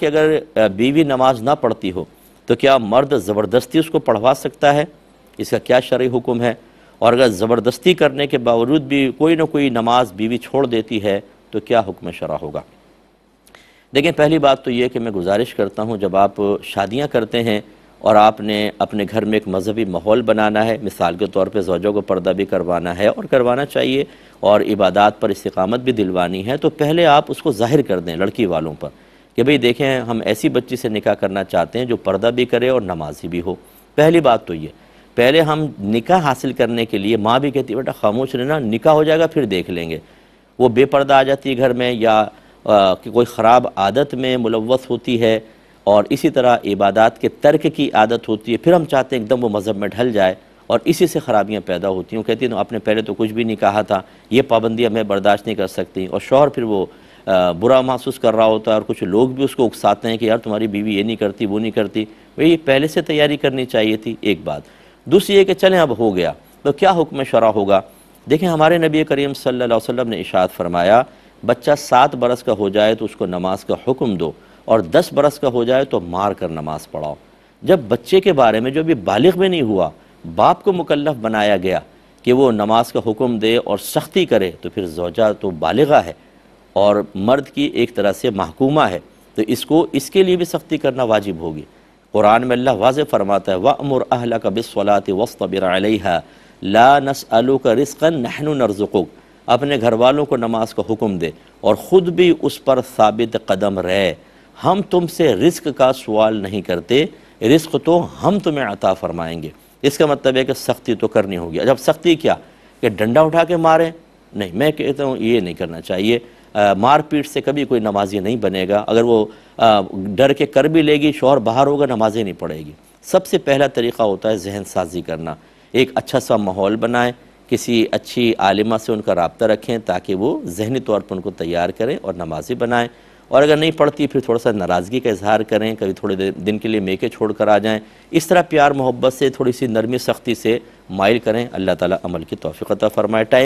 कि अगर बीवी नमाज ना पढ़ती हो तो क्या मर्द ज़बरदस्ती उसको पढ़वा सकता है इसका क्या शर्य हुक्म है और अगर ज़बरदस्ती करने के बावजूद भी कोई ना कोई नमाज बीवी छोड़ देती है तो क्या हुक्म शरा होगा देखें पहली बात तो ये कि मैं गुजारिश करता हूँ जब आप शादियाँ करते हैं और आपने अपने घर में एक मजहबी माहौल बनाना है मिसाल के तौर पे जोजों को पर्दा भी करवाना है और करवाना चाहिए और इबादत पर इसकामत भी दिलवानी है तो पहले आप उसको ज़ाहिर कर दें लड़की वालों पर कि भाई देखें हम ऐसी बच्ची से निकाह करना चाहते हैं जो पर्दा भी करे और नमाजी भी हो पहली बात तो ये पहले हम निकाह हासिल करने के लिए माँ भी कहती है बेटा खामोश रहना निकाह हो जाएगा फिर देख लेंगे वो बेपर्दा आ जाती है घर में या आ, कि कोई ख़राब आदत में मुलवस होती है और इसी तरह इबादत के तर्क की आदत होती है फिर हम चाहते हैं एकदम वो मज़हब में ढल जाए और इसी से ख़राबियाँ पैदा होती हैं कहती हैं आपने पहले तो कुछ भी नहीं कहा था ये पाबंदियाँ हमें बर्दाश्त नहीं कर सकती और शोहर फिर वो बुरा महसूस कर रहा होता है और कुछ लोग भी उसको उकसाते हैं कि यार तुम्हारी बीवी ये नहीं करती वो नहीं करती भाई पहले से तैयारी करनी चाहिए थी एक बात दूसरी ये कि चलें अब हो गया तो क्या हुक्म शरा होगा देखें हमारे नबी करीम सल्ला वसम ने इशात फरमाया बच्चा सात बरस का हो जाए तो उसको नमाज का हुक्म दो और दस बरस का हो जाए तो मार कर नमाज पढ़ाओ जब बच्चे के बारे में जो अभी बालिग में नहीं हुआ बाप को मुकलफ बनाया गया कि वो नमाज का हुक्म दे और सख्ती करे तो फिर जोजा तो बालिगा है और मर्द की एक तरह से महकूमा है तो इसको इसके लिए भी सख्ती करना वाजिब होगी कुरान में अल्लाह वाज फरमाता है वामर अहल का बिसलात वस्तबिर ला नस अलू का रिस्कन नहनु नरजुक अपने घर वालों को नमाज का हुक्म दे और ख़ुद भी उस पर साबित कदम रहे हम तुमसे रिस्क का सवाल नहीं करते रिस्क तो हम तुम्हें अता फरमाएंगे इसका मतलब है कि सख्ती तो करनी होगी जब सख्ती क्या कि डंडा उठा के मारें नहीं मैं कहता हूँ ये नहीं करना चाहिए मारपीट से कभी कोई नमाजी नहीं बनेगा अगर वो डर के कर भी लेगी शोहर बाहर होगा नमाजें नहीं पढ़ेगी सबसे पहला तरीका होता है जहन साजी करना एक अच्छा सा माहौल बनाएं किसी अच्छी आलिमा से उनका रबता रखें ताकि वो जहनी तौर पर उनको तैयार करें और नमाजी बनाएँ और अगर नहीं पढ़ती फिर थोड़ा सा नाराज़गी का इजहार करें कभी थोड़े दिन के लिए मेके छोड़ कर आ जाएं इस तरह प्यार मोहब्बत से थोड़ी सी नरमी सख्ती से माइल करें अल्लाह ताला अमल की तोफ़ी फ़रमाए टाइम